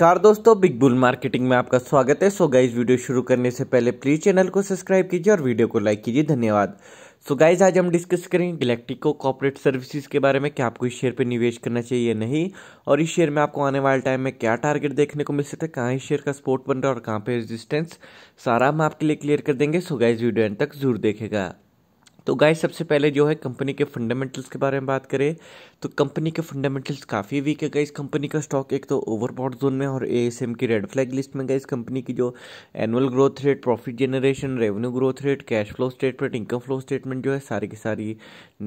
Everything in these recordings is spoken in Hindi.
नमस्कार दोस्तों बिग बुल मार्केटिंग में आपका स्वागत है सो गाइज वीडियो शुरू करने से पहले प्लीज चैनल को सब्सक्राइब कीजिए और वीडियो को लाइक कीजिए धन्यवाद सो गाइज आज हम डिस्कस करेंगे गलेक्टिको कॉर्पोरेट सर्विसेज के बारे में क्या आपको इस शेयर पर निवेश करना चाहिए या नहीं और इस शेयर में आपको आने वाले टाइम में क्या टारगेट देखने को मिल सकता है कहाँ इस शेयर का सपोर्ट बन रहा है और कहाँ पे रेजिस्टेंस सारा हम आपके लिए क्लियर कर देंगे सो गाइज वीडियो एंड तक जरूर देखेगा तो गाय सबसे पहले जो है कंपनी के फंडामेंटल्स के बारे में बात करें तो कंपनी के फंडामेंटल्स काफ़ी वीक है गाइस कंपनी का स्टॉक एक तो ओवरबॉट जोन में और एएसएम की रेड फ्लैग लिस्ट में गाइस कंपनी की जो annual growth rate profit generation revenue growth rate cash flow statement income flow statement जो है सारी की सारी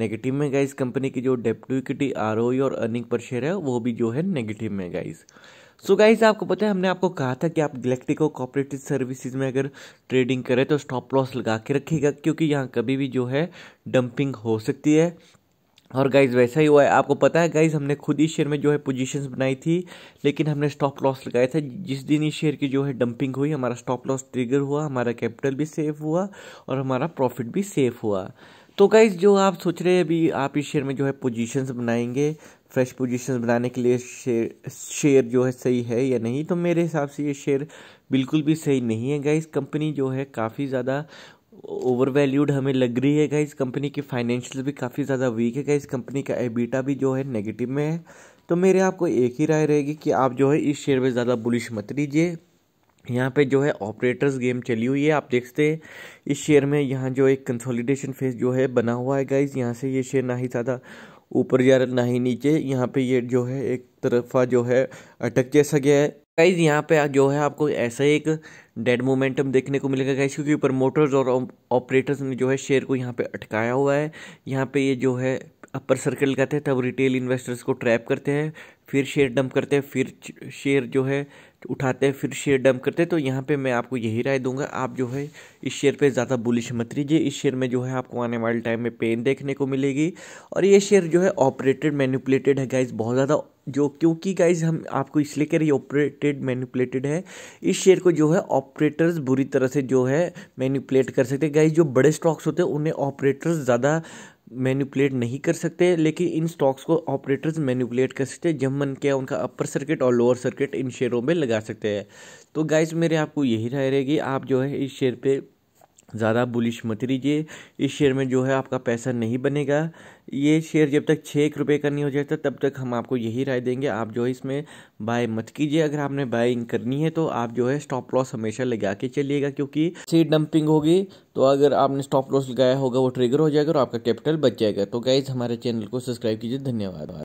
नेगेटिव में गाइस कंपनी की जो डेप्टिक्विटी आर e और अर्निंग पर शेयर है वो भी जो है नेगेटिव में गाइज़ सो गाइज आपको पता है हमने आपको कहा था कि आप गलेक्टिको कॉपरेटिव सर्विसेज में अगर ट्रेडिंग करें तो स्टॉप लॉस लगा के रखिएगा क्योंकि यहाँ कभी भी जो है डंपिंग हो सकती है और गाइज वैसा ही हुआ है आपको पता है गाइज हमने खुद ही शेयर में जो है पोजीशंस बनाई थी लेकिन हमने स्टॉप लॉस लगाया था जिस दिन ही शेयर की जो है डंपिंग हुई हमारा स्टॉप लॉस ट्रिगर हुआ हमारा कैपिटल भी सेफ हुआ और हमारा प्रॉफिट भी सेफ हुआ तो गाइज जो आप सोच रहे हैं अभी आप इस शेयर में जो है पोजीशंस बनाएंगे फ्रेश पोजीशंस बनाने के लिए शेयर शेयर जो है सही है या नहीं तो मेरे हिसाब से ये शेयर बिल्कुल भी सही नहीं है गाइज कंपनी जो है काफ़ी ज़्यादा ओवर वैल्यूड हमें लग रही है गाइज कंपनी की फाइनेंशियल भी काफ़ी ज़्यादा वीक है गाइज कंपनी का एबिटा भी जो है नेगेटिव में है तो मेरे आपको एक ही राय रहेगी कि आप जो है इस शेयर में ज़्यादा बुलिश मत लीजिए यहाँ पे जो है ऑपरेटर्स गेम चली हुई है आप देखते हैं इस शेयर में यहाँ जो एक कंसोलिडेशन फेज जो है बना हुआ है गाइज यहाँ से ये शेयर ना ही ज़्यादा ऊपर जा रहा ना ही नीचे यहाँ पे ये जो है एक तरफा जो है अटक जैसा गया है गाइज यहाँ पे जो है आपको ऐसा एक डेड मोमेंटम देखने को मिलेगा गाइज क्योंकि प्रमोटर्स और ऑपरेटर्स ने जो है शेयर को यहाँ पे अटकाया हुआ है यहाँ पे ये जो है अपर सर्कल लगाते हैं तब रिटेल इन्वेस्टर्स को ट्रैप करते हैं फिर शेयर डंप करते हैं फिर शेयर जो है उठाते हैं फिर शेयर डंप करते हैं तो यहाँ पे मैं आपको यही राय दूंगा आप जो है इस शेयर पे ज़्यादा बुलिश मत लीजिए इस शेयर में जो है आपको आने वाले टाइम में पेन देखने को मिलेगी और ये शेयर जो है ऑपरेटेड मैनिपुलेटेड है गाइज बहुत ज़्यादा जो क्योंकि गाइज हम आपको इसलिए कह रही ऑपरेटेड मैनिपुलेटेड है इस शेयर को जो है ऑपरेटर्स बुरी तरह से जो है मैनिपुलेट कर सकते हैं गाइज जो बड़े स्टॉक्स होते हैं उन्हें ऑपरेटर्स ज़्यादा मैनिपुलेट नहीं कर सकते लेकिन इन स्टॉक्स को ऑपरेटर्स मैनिपुलेट कर सकते हैं जब मन किया उनका अपर सर्किट और लोअर सर्किट इन शेयरों में लगा सकते हैं तो गाइज मेरे आपको यही राय रहेगी आप जो है इस शेयर पे ज़्यादा बुलिश मत लीजिए इस शेयर में जो है आपका पैसा नहीं बनेगा ये शेयर जब तक छः एक रुपये का नहीं हो जाता तब तक हम आपको यही राय देंगे आप जो है इसमें बाय मत कीजिए अगर आपने बाइंग करनी है तो आप जो है स्टॉप लॉस हमेशा लगा के चलिएगा क्योंकि सीट डंपिंग होगी तो अगर आपने स्टॉप लॉस लगाया होगा वो ट्रिगर हो जाएगा और आपका कैपिटल बच जाएगा तो गाइज हमारे चैनल को सब्सक्राइब कीजिए धन्यवाद